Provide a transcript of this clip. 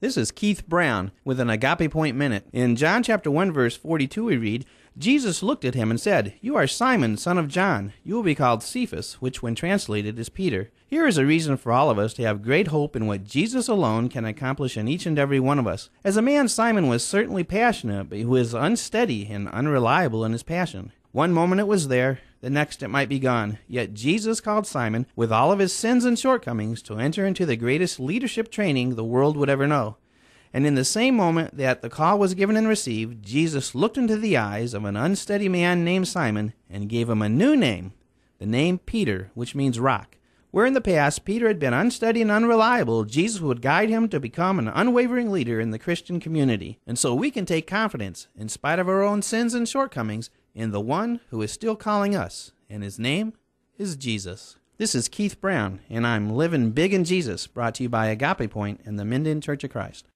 This is Keith Brown with an Agape Point Minute. In John chapter 1 verse 42 we read, Jesus looked at him and said, You are Simon, son of John. You will be called Cephas, which when translated is Peter. Here is a reason for all of us to have great hope in what Jesus alone can accomplish in each and every one of us. As a man, Simon was certainly passionate, but he was unsteady and unreliable in his passion. One moment it was there, the next it might be gone. Yet Jesus called Simon, with all of his sins and shortcomings, to enter into the greatest leadership training the world would ever know. And in the same moment that the call was given and received, Jesus looked into the eyes of an unsteady man named Simon and gave him a new name, the name Peter, which means rock. Where in the past Peter had been unsteady and unreliable, Jesus would guide him to become an unwavering leader in the Christian community. And so we can take confidence, in spite of our own sins and shortcomings, in the one who is still calling us, and his name is Jesus. This is Keith Brown, and I'm Living Big in Jesus, brought to you by Agape Point and the Minden Church of Christ.